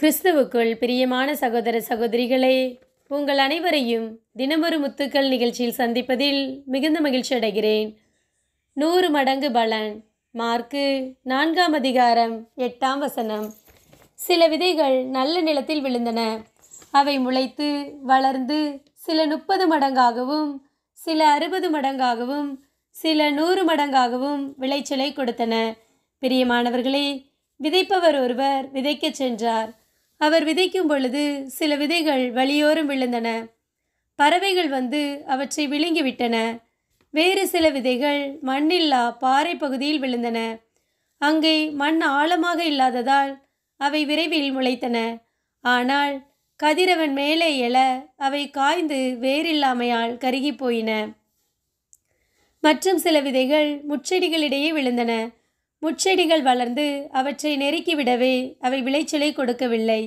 கிறிஸ்துவுக்குள் பிரியமான சகோதர சகோதரிகளே உங்கள் அனைவரையும் தினமொரு முத்துக்கள் நிகழ்ச்சியில் சந்திப்பதில் மிகுந்த மகிழ்ச்சி அடைகிறேன் நூறு மடங்கு பலன் மார்க்கு நான்காம் அதிகாரம் எட்டாம் வசனம் சில விதைகள் நல்ல நிலத்தில் விழுந்தன அவை முளைத்து வளர்ந்து சில முப்பது மடங்காகவும் சில அறுபது மடங்காகவும் சில நூறு மடங்காகவும் விளைச்சலை கொடுத்தன பிரியமானவர்களே விதைப்பவர் ஒருவர் விதைக்கச் சென்றார் அவர் விதைக்கும் பொழுது சில விதைகள் வழியோரம் விழுந்தன பறவைகள் வந்து அவற்றை விழுங்கிவிட்டன வேறு சில விதைகள் மண்ணில்லா பாறை பகுதியில் விழுந்தன அங்கே மண் ஆழமாக இல்லாததால் அவை விரைவில் முளைத்தன ஆனால் கதிரவன் மேலே எழ அவை காய்ந்து வேறில்லாமையால் கருகி போயின மற்றும் சில விதைகள் முச்செடிகளிடையே விழுந்தன முச்செடிகள் வளர்ந்து அவற்றை நெருக்கிவிடவே அவை விளைச்சலை கொடுக்கவில்லை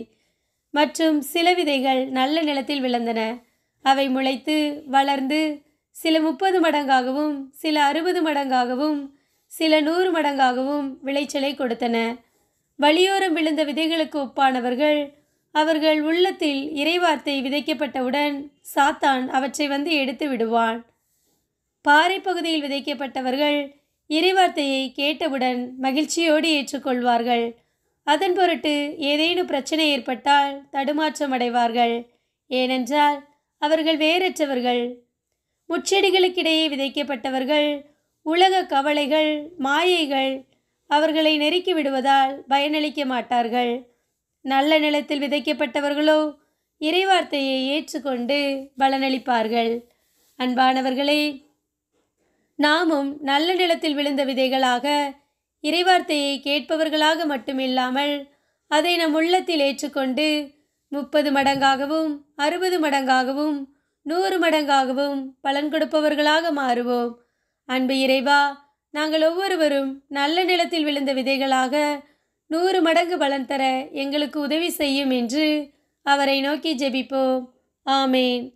மற்றும் சில விதைகள் நல்ல நிலத்தில் விளந்தன அவை முளைத்து வளர்ந்து சில முப்பது மடங்காகவும் சில அறுபது மடங்காகவும் சில நூறு மடங்காகவும் விளைச்சலை கொடுத்தன வழியோரம் விழுந்த விதைகளுக்கு ஒப்பானவர்கள் அவர்கள் உள்ளத்தில் இறைவார்த்தை விதைக்கப்பட்டவுடன் சாத்தான் அவற்றை வந்து எடுத்து விடுவான் பாறை பகுதியில் விதைக்கப்பட்டவர்கள் இறைவார்த்தையை கேட்டவுடன் மகிழ்ச்சியோடு ஏற்றுக்கொள்வார்கள் அதன் பொருட்டு ஏதேனும் பிரச்சனை ஏற்பட்டால் தடுமாற்றம் அடைவார்கள் ஏனென்றால் அவர்கள் வேறற்றவர்கள் முச்செடிகளுக்கிடையே விதைக்கப்பட்டவர்கள் உலக கவலைகள் மாயைகள் அவர்களை நெருக்கி விடுவதால் பயனளிக்க மாட்டார்கள் நல்ல நிலத்தில் விதைக்கப்பட்டவர்களோ இறைவார்த்தையை ஏற்றுக்கொண்டு பலனளிப்பார்கள் அன்பானவர்களே நாமும் நல்ல நிலத்தில் விழுந்த விதைகளாக இறைவார்த்தையை கேட்பவர்களாக மட்டுமில்லாமல் அதை நம் உள்ளத்தில் ஏற்றுக்கொண்டு முப்பது மடங்காகவும் அறுபது மடங்காகவும் நூறு மடங்காகவும் பலன் கொடுப்பவர்களாக மாறுவோம் அன்பு இறைவா நாங்கள் ஒவ்வொருவரும் நல்ல நிலத்தில் விழுந்த விதைகளாக நூறு மடங்கு பலன் தர எங்களுக்கு உதவி செய்யும் என்று அவரை நோக்கி ஜெபிப்போம் ஆமேன்